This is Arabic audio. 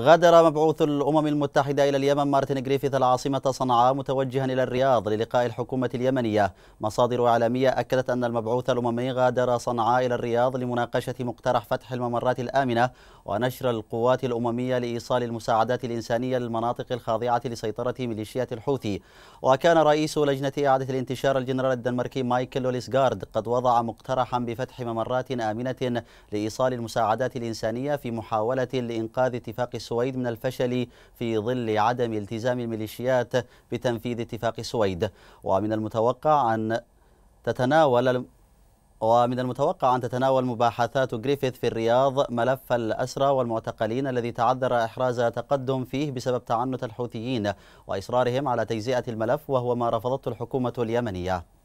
غادر مبعوث الأمم المتحدة إلى اليمن مارتن جريفيث العاصمة صنعاء متوجها إلى الرياض للقاء الحكومة اليمنية مصادر إعلامية أكدت أن المبعوث الأممي غادر صنعاء إلى الرياض لمناقشة مقترح فتح الممرات الآمنة ونشر القوات الأممية لإيصال المساعدات الإنسانية للمناطق الخاضعة لسيطرة ميليشيات الحوثي وكان رئيس لجنة إعادة الانتشار الجنرال الدنماركي مايكل لوليسغارد قد وضع مقترحا بفتح ممرات آمنة لإيصال المساعدات الإنسانية في محاولة لإنقاذ اتفاق سويد من الفشل في ظل عدم التزام الميليشيات بتنفيذ اتفاق سويد ومن المتوقع أن تتناول ومن المتوقع أن تتناول مباحثات جريفيث في الرياض ملف الأسرى والمعتقلين الذي تعذر إحراز تقدم فيه بسبب تعنت الحوثيين وإصرارهم على تجزئة الملف وهو ما رفضته الحكومة اليمنية